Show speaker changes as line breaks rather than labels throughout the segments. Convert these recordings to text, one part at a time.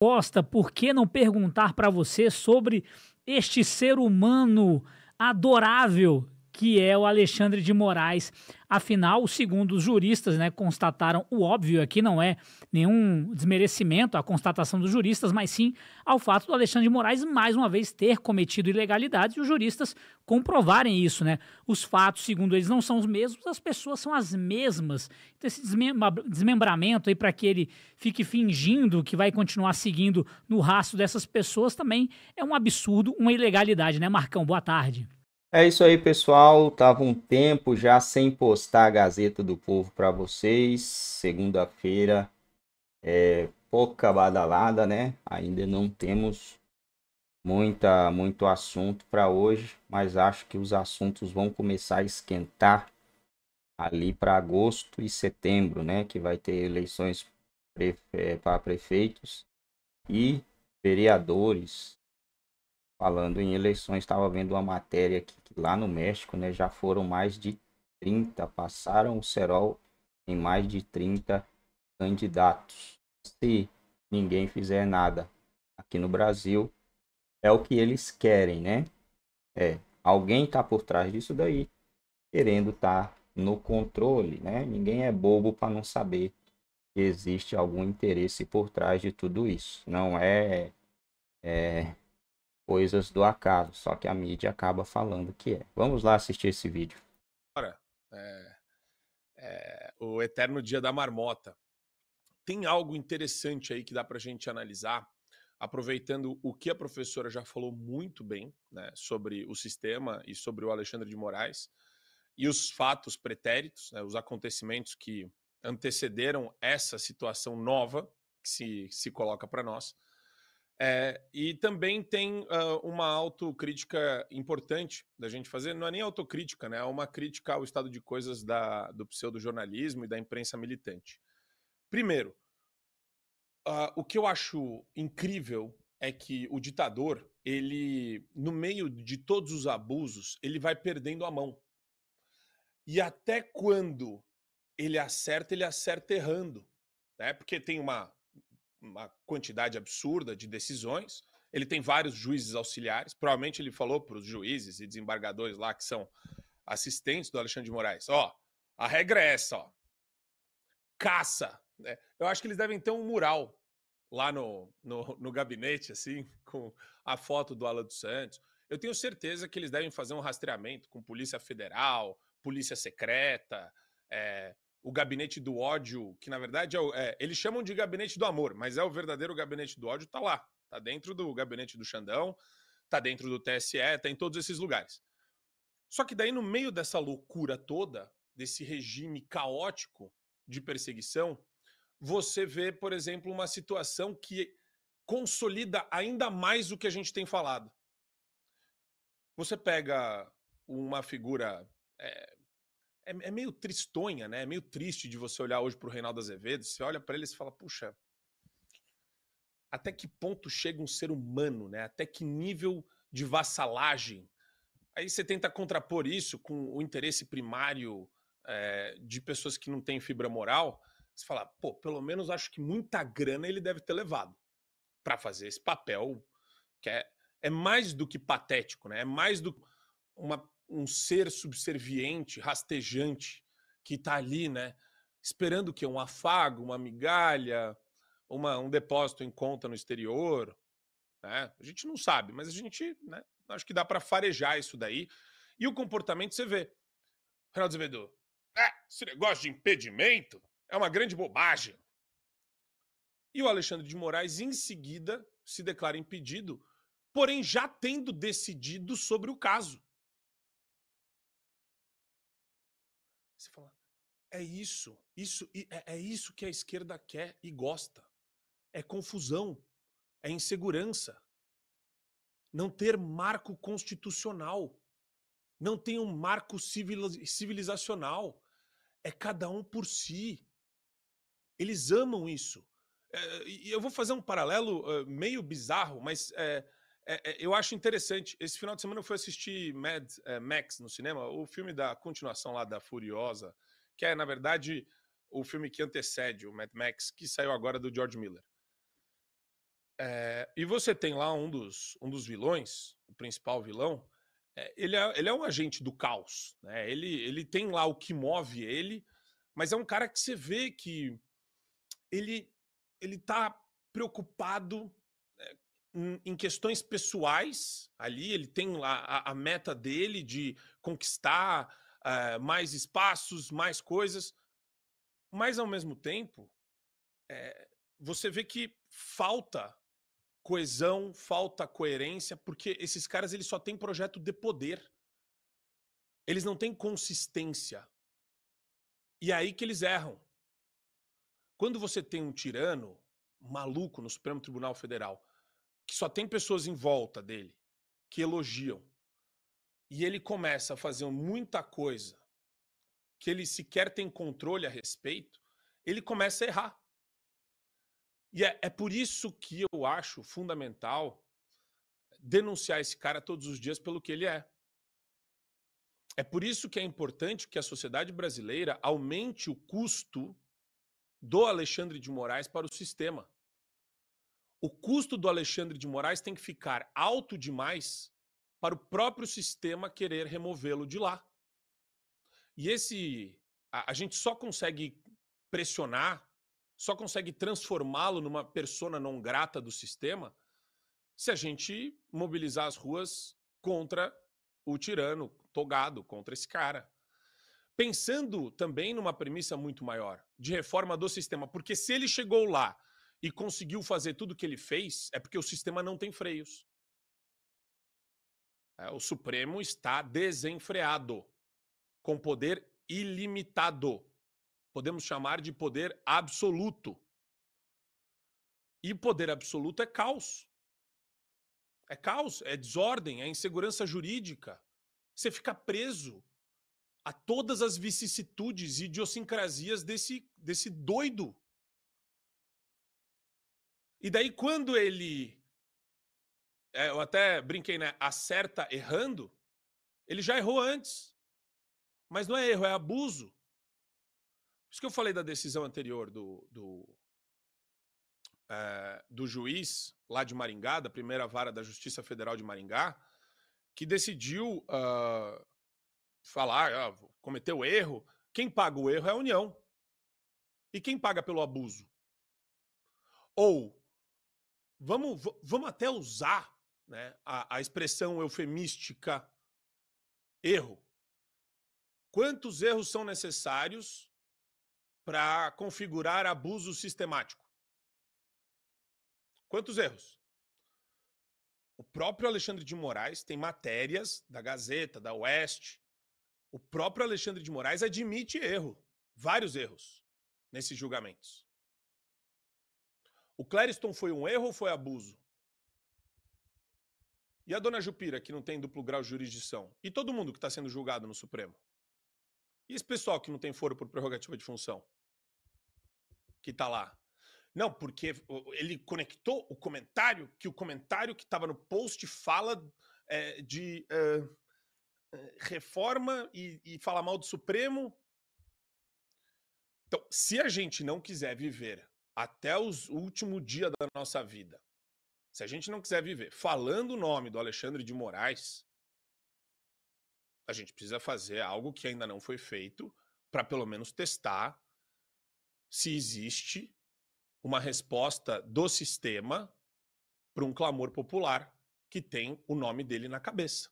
Costa, por que não perguntar para você sobre este ser humano adorável que é o Alexandre de Moraes. Afinal, segundo os juristas, né, constataram o óbvio aqui, não é nenhum desmerecimento à constatação dos juristas, mas sim ao fato do Alexandre de Moraes mais uma vez ter cometido ilegalidades e os juristas comprovarem isso, né? Os fatos, segundo eles, não são os mesmos, as pessoas são as mesmas. Então esse desmembramento aí para que ele fique fingindo que vai continuar seguindo no rastro dessas pessoas também é um absurdo, uma ilegalidade, né, Marcão? Boa tarde. É isso aí, pessoal. Tava um tempo já sem postar a Gazeta do Povo para vocês. Segunda-feira é pouca badalada, né? Ainda não temos muita muito assunto para hoje, mas acho que os assuntos vão começar a esquentar ali para agosto e setembro, né? Que vai ter eleições para é, prefeitos e vereadores falando em eleições, estava vendo uma matéria aqui que lá no México, né, já foram mais de 30, passaram o cerol em mais de 30 candidatos. Se ninguém fizer nada aqui no Brasil, é o que eles querem, né? É, alguém está por trás disso daí, querendo estar tá no controle, né? Ninguém é bobo para não saber que existe algum interesse por trás de tudo isso. Não é, é coisas do acaso, só que a mídia acaba falando que é. Vamos lá assistir esse vídeo.
é, é, o Eterno Dia da Marmota. Tem algo interessante aí que dá para a gente analisar, aproveitando o que a professora já falou muito bem né, sobre o sistema e sobre o Alexandre de Moraes e os fatos pretéritos, né, os acontecimentos que antecederam essa situação nova que se, que se coloca para nós. É, e também tem uh, uma autocrítica importante da gente fazer, não é nem autocrítica, né? é uma crítica ao estado de coisas da, do pseudo-jornalismo e da imprensa militante. Primeiro, uh, o que eu acho incrível é que o ditador, ele, no meio de todos os abusos, ele vai perdendo a mão. E até quando ele acerta, ele acerta errando. Né? Porque tem uma uma quantidade absurda de decisões. Ele tem vários juízes auxiliares. Provavelmente ele falou para os juízes e desembargadores lá que são assistentes do Alexandre de Moraes: ó, a regra é essa, ó. Caça. Né? Eu acho que eles devem ter um mural lá no, no, no gabinete, assim, com a foto do Alan dos Santos. Eu tenho certeza que eles devem fazer um rastreamento com Polícia Federal, Polícia Secreta, é, o gabinete do ódio, que na verdade é, o, é, eles chamam de gabinete do amor, mas é o verdadeiro gabinete do ódio, tá lá, tá dentro do gabinete do Xandão, tá dentro do TSE, tá em todos esses lugares. Só que daí no meio dessa loucura toda, desse regime caótico de perseguição, você vê, por exemplo, uma situação que consolida ainda mais o que a gente tem falado. Você pega uma figura é, é, é meio tristonha, né? É meio triste de você olhar hoje para o Reinaldo Azevedo. Você olha para ele e fala, puxa, até que ponto chega um ser humano, né? Até que nível de vassalagem. Aí você tenta contrapor isso com o interesse primário é, de pessoas que não têm fibra moral. Você fala, pô, pelo menos acho que muita grana ele deve ter levado para fazer esse papel que é, é mais do que patético, né? É mais do uma um ser subserviente, rastejante, que está ali, né? Esperando que um afago, uma migalha, uma, um depósito em conta no exterior, né? A gente não sabe, mas a gente, né? Acho que dá para farejar isso daí. E o comportamento você vê. Ronaldo Zevedo, é, esse negócio de impedimento é uma grande bobagem. E o Alexandre de Moraes, em seguida, se declara impedido, porém já tendo decidido sobre o caso. Você fala, é isso, isso é, é isso que a esquerda quer e gosta. É confusão, é insegurança, não ter marco constitucional, não tem um marco civilizacional, é cada um por si. Eles amam isso. É, e eu vou fazer um paralelo eh, meio bizarro, mas é, é, é, eu acho interessante. Esse final de semana eu fui assistir Mad é, Max no cinema, o filme da continuação lá da Furiosa, que é, na verdade, o filme que antecede o Mad Max, que saiu agora do George Miller. É, e você tem lá um dos, um dos vilões, o principal vilão, é, ele, é, ele é um agente do caos, né? Ele, ele tem lá o que move ele, mas é um cara que você vê que ele, ele tá preocupado em questões pessoais ali, ele tem lá a, a meta dele de conquistar uh, mais espaços, mais coisas, mas ao mesmo tempo é, você vê que falta coesão, falta coerência, porque esses caras eles só têm projeto de poder. Eles não têm consistência. E é aí que eles erram. Quando você tem um tirano maluco no Supremo Tribunal Federal que só tem pessoas em volta dele que elogiam. E ele começa a fazer muita coisa que ele sequer tem controle a respeito, ele começa a errar. E é, é por isso que eu acho fundamental denunciar esse cara todos os dias pelo que ele é. É por isso que é importante que a sociedade brasileira aumente o custo do Alexandre de Moraes para o sistema o custo do Alexandre de Moraes tem que ficar alto demais para o próprio sistema querer removê-lo de lá. E esse a, a gente só consegue pressionar, só consegue transformá-lo numa persona não grata do sistema se a gente mobilizar as ruas contra o tirano togado, contra esse cara. Pensando também numa premissa muito maior de reforma do sistema, porque se ele chegou lá e conseguiu fazer tudo o que ele fez, é porque o sistema não tem freios. É, o Supremo está desenfreado, com poder ilimitado. Podemos chamar de poder absoluto. E poder absoluto é caos. É caos, é desordem, é insegurança jurídica. Você fica preso a todas as vicissitudes e idiosincrasias desse, desse doido e daí, quando ele. É, eu até brinquei, né? Acerta errando, ele já errou antes. Mas não é erro, é abuso. Por isso que eu falei da decisão anterior do, do, é, do juiz lá de Maringá, da primeira vara da Justiça Federal de Maringá, que decidiu uh, falar, uh, cometeu erro. Quem paga o erro é a União. E quem paga pelo abuso? Ou Vamos, vamos até usar né, a, a expressão eufemística erro. Quantos erros são necessários para configurar abuso sistemático? Quantos erros? O próprio Alexandre de Moraes tem matérias da Gazeta, da Oeste. O próprio Alexandre de Moraes admite erro, vários erros nesses julgamentos. O Clériston foi um erro ou foi abuso? E a dona Jupira, que não tem duplo grau de jurisdição? E todo mundo que está sendo julgado no Supremo? E esse pessoal que não tem foro por prerrogativa de função? Que está lá. Não, porque ele conectou o comentário, que o comentário que estava no post fala é, de é, é, reforma e, e fala mal do Supremo. Então, se a gente não quiser viver até o último dia da nossa vida, se a gente não quiser viver falando o nome do Alexandre de Moraes, a gente precisa fazer algo que ainda não foi feito para pelo menos testar se existe uma resposta do sistema para um clamor popular que tem o nome dele na cabeça.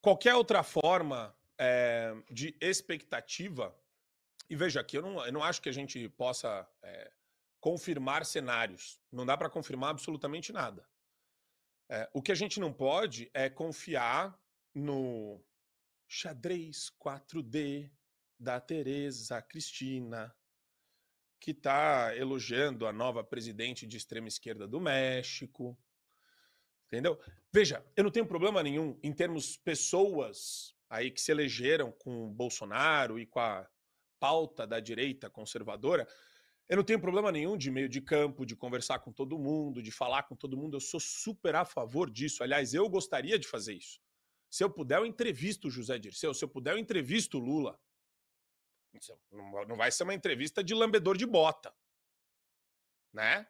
Qualquer outra forma é, de expectativa e veja aqui, eu não, eu não acho que a gente possa é, confirmar cenários. Não dá para confirmar absolutamente nada. É, o que a gente não pode é confiar no xadrez 4D da Tereza Cristina, que está elogiando a nova presidente de extrema esquerda do México. Entendeu? Veja, eu não tenho problema nenhum em termos pessoas aí que se elegeram com Bolsonaro e com a pauta da direita conservadora, eu não tenho problema nenhum de meio de campo, de conversar com todo mundo, de falar com todo mundo. Eu sou super a favor disso. Aliás, eu gostaria de fazer isso. Se eu puder, eu entrevisto o José Dirceu. Se eu puder, eu entrevisto o Lula. Não vai ser uma entrevista de lambedor de bota. Né?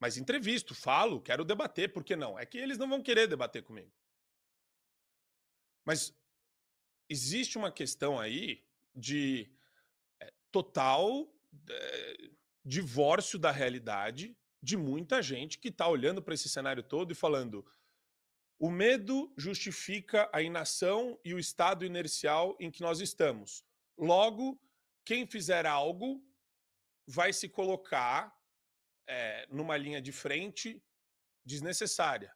Mas entrevisto, falo, quero debater, por que não? É que eles não vão querer debater comigo. Mas existe uma questão aí de eh, total é, divórcio da realidade de muita gente que está olhando para esse cenário todo e falando: o medo justifica a inação e o estado inercial em que nós estamos. Logo, quem fizer algo vai se colocar é, numa linha de frente desnecessária.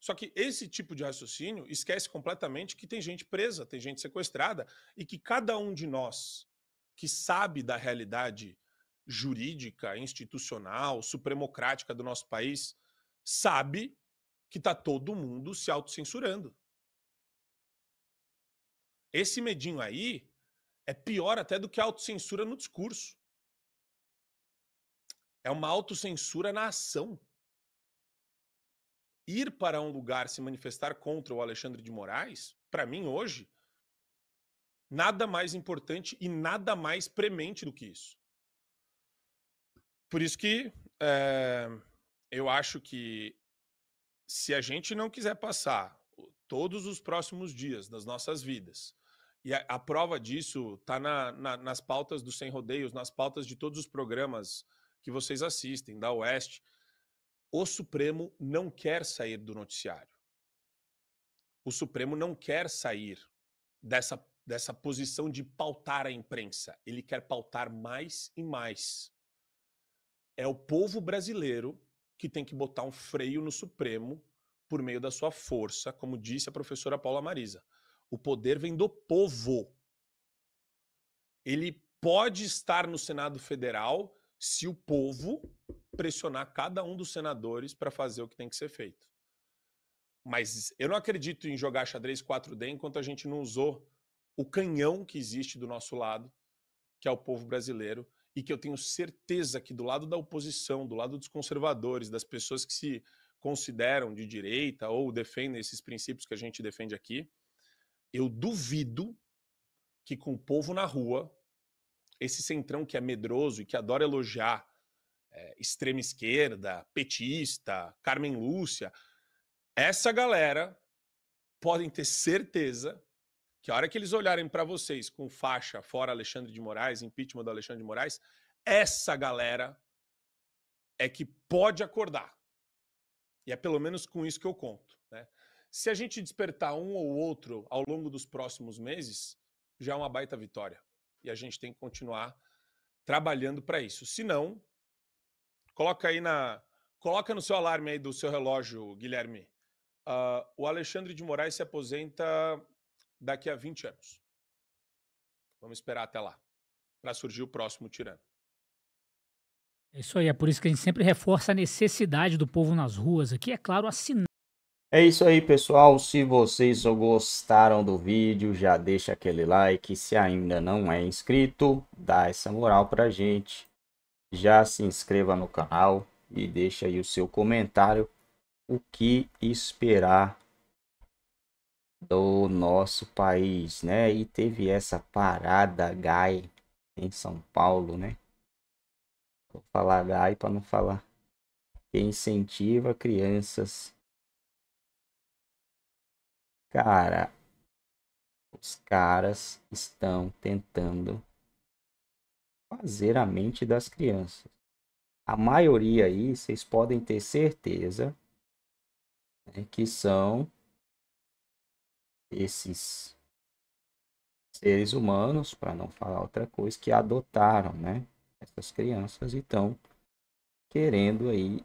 Só que esse tipo de raciocínio esquece completamente que tem gente presa, tem gente sequestrada e que cada um de nós que sabe da realidade jurídica, institucional, supremocrática do nosso país, sabe que está todo mundo se autocensurando. Esse medinho aí é pior até do que a autocensura no discurso. É uma autocensura na ação ir para um lugar se manifestar contra o Alexandre de Moraes, para mim hoje, nada mais importante e nada mais premente do que isso. Por isso que é, eu acho que se a gente não quiser passar todos os próximos dias das nossas vidas, e a, a prova disso está na, na, nas pautas do Sem Rodeios, nas pautas de todos os programas que vocês assistem, da Oeste, o Supremo não quer sair do noticiário. O Supremo não quer sair dessa, dessa posição de pautar a imprensa. Ele quer pautar mais e mais. É o povo brasileiro que tem que botar um freio no Supremo por meio da sua força, como disse a professora Paula Marisa. O poder vem do povo. Ele pode estar no Senado Federal se o povo pressionar cada um dos senadores para fazer o que tem que ser feito. Mas eu não acredito em jogar xadrez 4D enquanto a gente não usou o canhão que existe do nosso lado, que é o povo brasileiro, e que eu tenho certeza que do lado da oposição, do lado dos conservadores, das pessoas que se consideram de direita ou defendem esses princípios que a gente defende aqui, eu duvido que com o povo na rua, esse centrão que é medroso e que adora elogiar é, extrema esquerda, petista, Carmen Lúcia, essa galera podem ter certeza que a hora que eles olharem para vocês com faixa fora Alexandre de Moraes, impeachment do Alexandre de Moraes, essa galera é que pode acordar. E é pelo menos com isso que eu conto. Né? Se a gente despertar um ou outro ao longo dos próximos meses, já é uma baita vitória. E a gente tem que continuar trabalhando para isso. Senão, Coloca aí na. Coloca no seu alarme aí do seu relógio, Guilherme. Uh, o Alexandre de Moraes se aposenta daqui a 20 anos. Vamos esperar até lá, para surgir o próximo tirano.
É isso aí, é por isso que a gente sempre reforça a necessidade do povo nas ruas aqui, é claro, assinar. É isso aí, pessoal. Se vocês gostaram do vídeo, já deixa aquele like. Se ainda não é inscrito, dá essa moral pra gente já se inscreva no canal e deixa aí o seu comentário o que esperar do nosso país, né? E teve essa parada GAI em São Paulo, né? Vou falar GAI para não falar que incentiva crianças. Cara, os caras estão tentando fazer a mente das crianças. A maioria aí, vocês podem ter certeza né, que são esses seres humanos, para não falar outra coisa, que adotaram, né? Essas crianças então querendo aí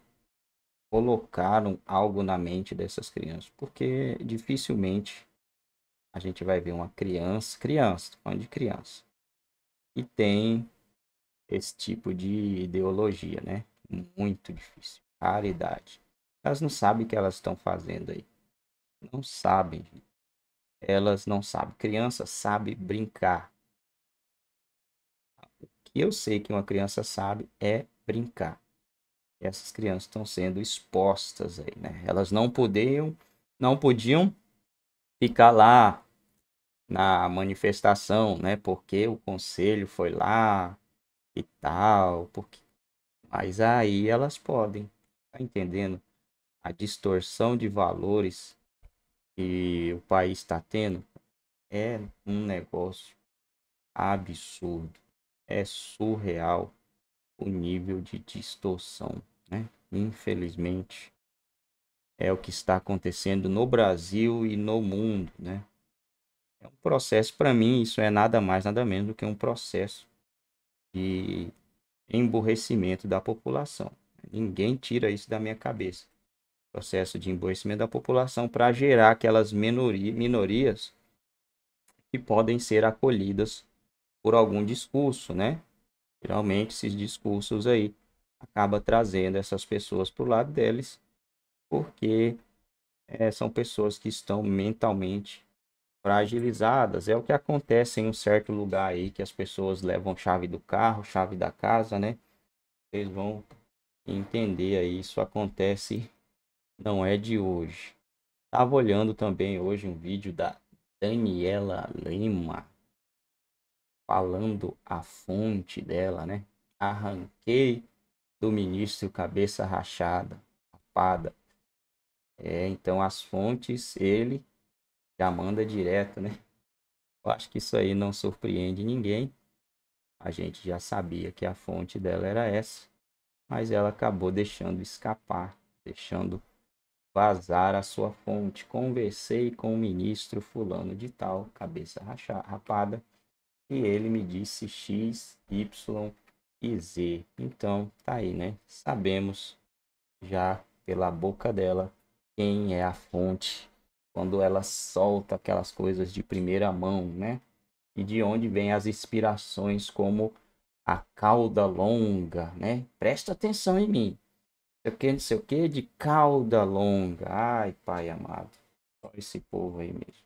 colocaram algo na mente dessas crianças, porque dificilmente a gente vai ver uma criança, criança, falando de criança, e tem esse tipo de ideologia, né? Muito difícil. Raridade. Elas não sabem o que elas estão fazendo aí. Não sabem. Elas não sabem. Criança sabe brincar. O que eu sei que uma criança sabe é brincar. Essas crianças estão sendo expostas aí, né? Elas não podiam, não podiam ficar lá na manifestação, né? Porque o conselho foi lá, e tal, porque mas aí elas podem, tá entendendo a distorção de valores que o país está tendo é um negócio absurdo, é surreal o nível de distorção, né? Infelizmente é o que está acontecendo no Brasil e no mundo, né? É um processo para mim, isso é nada mais nada menos do que um processo de emborrecimento da população. Ninguém tira isso da minha cabeça. Processo de emborrecimento da população para gerar aquelas minorias que podem ser acolhidas por algum discurso, né? Geralmente esses discursos aí acaba trazendo essas pessoas para o lado deles, porque é, são pessoas que estão mentalmente fragilizadas. É o que acontece em um certo lugar aí que as pessoas levam chave do carro, chave da casa, né? Vocês vão entender aí, isso acontece não é de hoje. Tava olhando também hoje um vídeo da Daniela Lima falando a fonte dela, né? Arranquei do ministro cabeça rachada, rapada. É, então as fontes ele já manda é direto, né? Eu acho que isso aí não surpreende ninguém. A gente já sabia que a fonte dela era essa, mas ela acabou deixando escapar, deixando vazar a sua fonte. Conversei com o ministro fulano de tal, cabeça rapada, e ele me disse X, Y e Z. Então, tá aí, né? Sabemos já pela boca dela quem é a fonte quando ela solta aquelas coisas de primeira mão, né? E de onde vêm as inspirações como a cauda longa, né? Presta atenção em mim. eu que, não sei o que, de cauda longa. Ai, pai amado. Só esse povo aí mesmo.